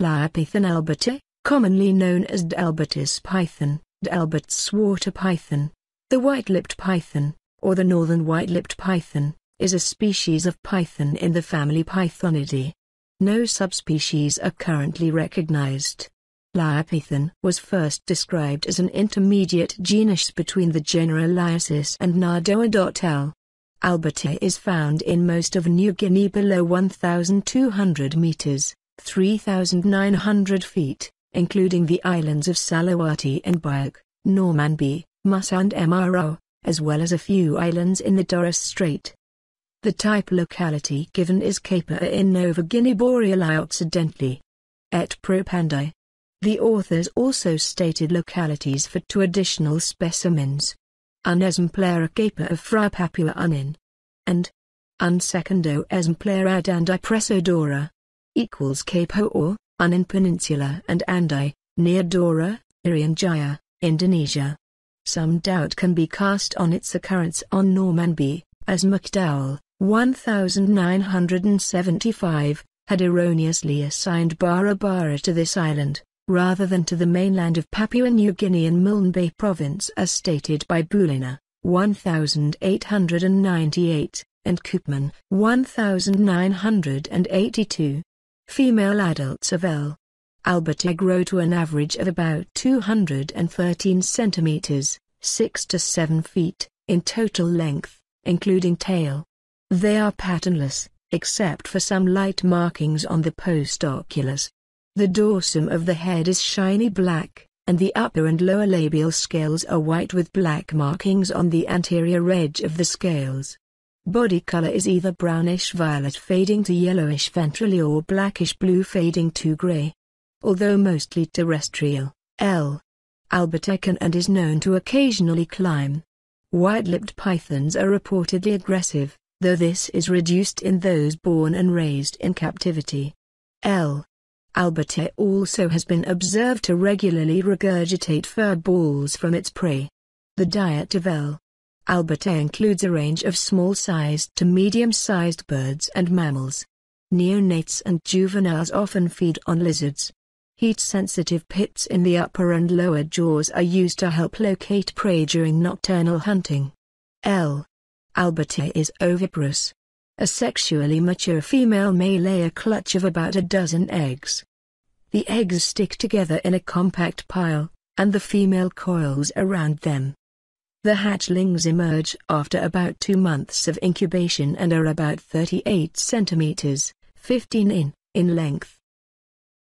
Lyapython alberti, commonly known as D'Albertis python, D'Albert's water python. The white-lipped python, or the northern white-lipped python, is a species of python in the family Pythonidae. No subspecies are currently recognized. Lyapython was first described as an intermediate genus between the genera Liasis and Nardoa.L. Alberti is found in most of New Guinea below 1,200 meters. 3,900 feet, including the islands of Salawati and Biak, Normanby, Musa and Mro, as well as a few islands in the Torres Strait. The type locality given is Capa in Nova Guinea Boreali Occidentally. Et pro The authors also stated localities for two additional specimens. unesemplera Caper capa of Frapapula unin. And. unsecondo secondo exemplara equals Cape Hoor, Anan Peninsula and Andai, near Dora, Irian Jaya, Indonesia. Some doubt can be cast on its occurrence on Normanby, as McDowell, 1975, had erroneously assigned Barabara to this island, rather than to the mainland of Papua New Guinea in Milne Bay Province as stated by Bulina, 1898, and Koopman, 1982. Female adults of L. alberti grow to an average of about 213 centimeters, 6 to 7 feet, in total length, including tail. They are patternless, except for some light markings on the postoculars. The dorsum of the head is shiny black, and the upper and lower labial scales are white with black markings on the anterior edge of the scales. Body color is either brownish violet fading to yellowish ventrally or blackish blue fading to gray. Although mostly terrestrial, L. albertican and is known to occasionally climb. White-lipped pythons are reportedly aggressive, though this is reduced in those born and raised in captivity. L. alberti also has been observed to regularly regurgitate fur balls from its prey. The diet of L. Alberta includes a range of small-sized to medium-sized birds and mammals. Neonates and juveniles often feed on lizards. Heat-sensitive pits in the upper and lower jaws are used to help locate prey during nocturnal hunting. L. Alberta is oviparous. A sexually mature female may lay a clutch of about a dozen eggs. The eggs stick together in a compact pile, and the female coils around them. The hatchlings emerge after about two months of incubation and are about 38 centimeters, 15 in, in length.